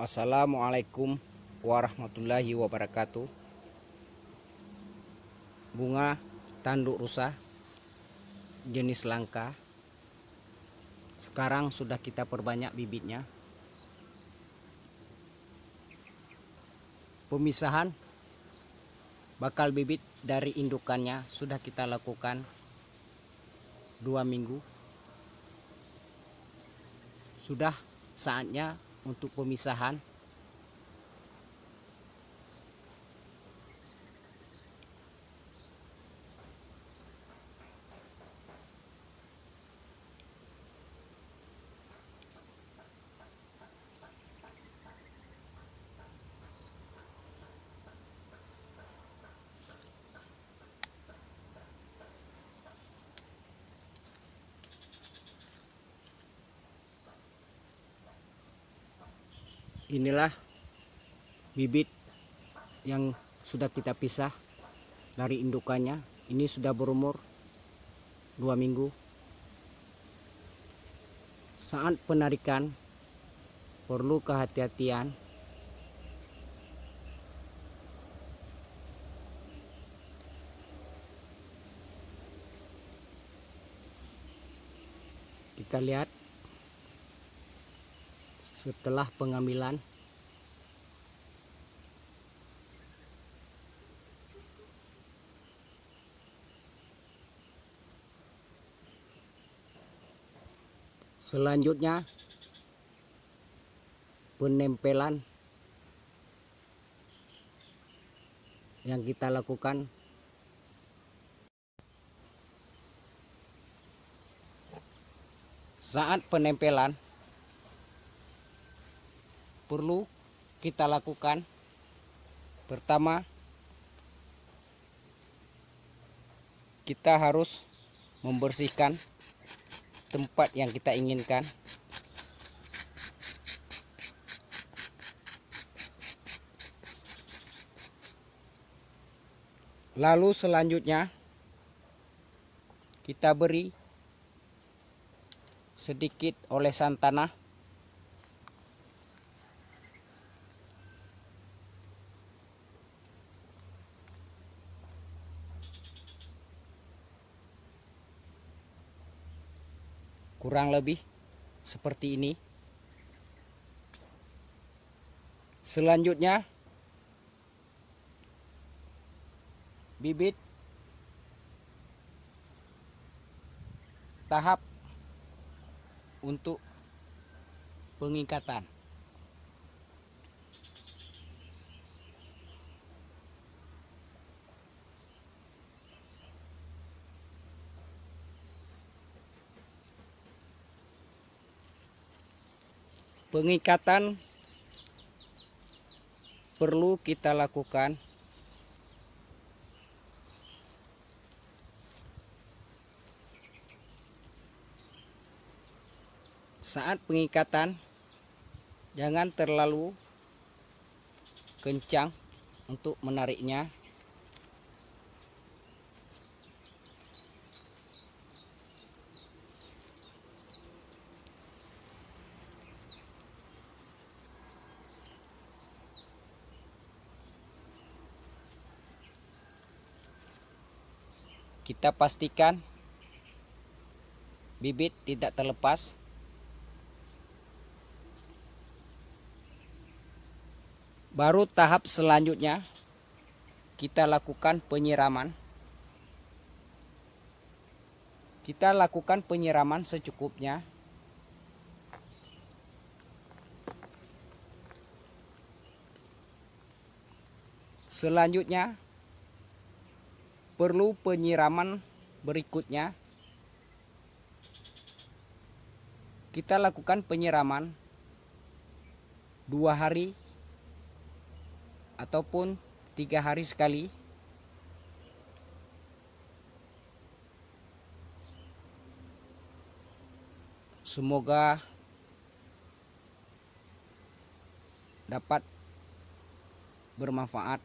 Assalamualaikum warahmatullahi wabarakatuh Bunga tanduk rusa Jenis langka Sekarang sudah kita perbanyak bibitnya Pemisahan Bakal bibit dari indukannya sudah kita lakukan dua minggu Sudah saatnya untuk pemisahan inilah bibit yang sudah kita pisah dari indukannya ini sudah berumur dua minggu saat penarikan perlu kehati-hatian kita lihat setelah pengambilan selanjutnya penempelan yang kita lakukan saat penempelan perlu kita lakukan pertama kita harus membersihkan tempat yang kita inginkan lalu selanjutnya kita beri sedikit olesan tanah kurang lebih seperti ini selanjutnya bibit tahap untuk pengikatan pengikatan perlu kita lakukan saat pengikatan jangan terlalu kencang untuk menariknya kita pastikan bibit tidak terlepas baru tahap selanjutnya kita lakukan penyiraman kita lakukan penyiraman secukupnya selanjutnya perlu penyiraman berikutnya. Kita lakukan penyiraman dua hari ataupun tiga hari sekali. Semoga dapat bermanfaat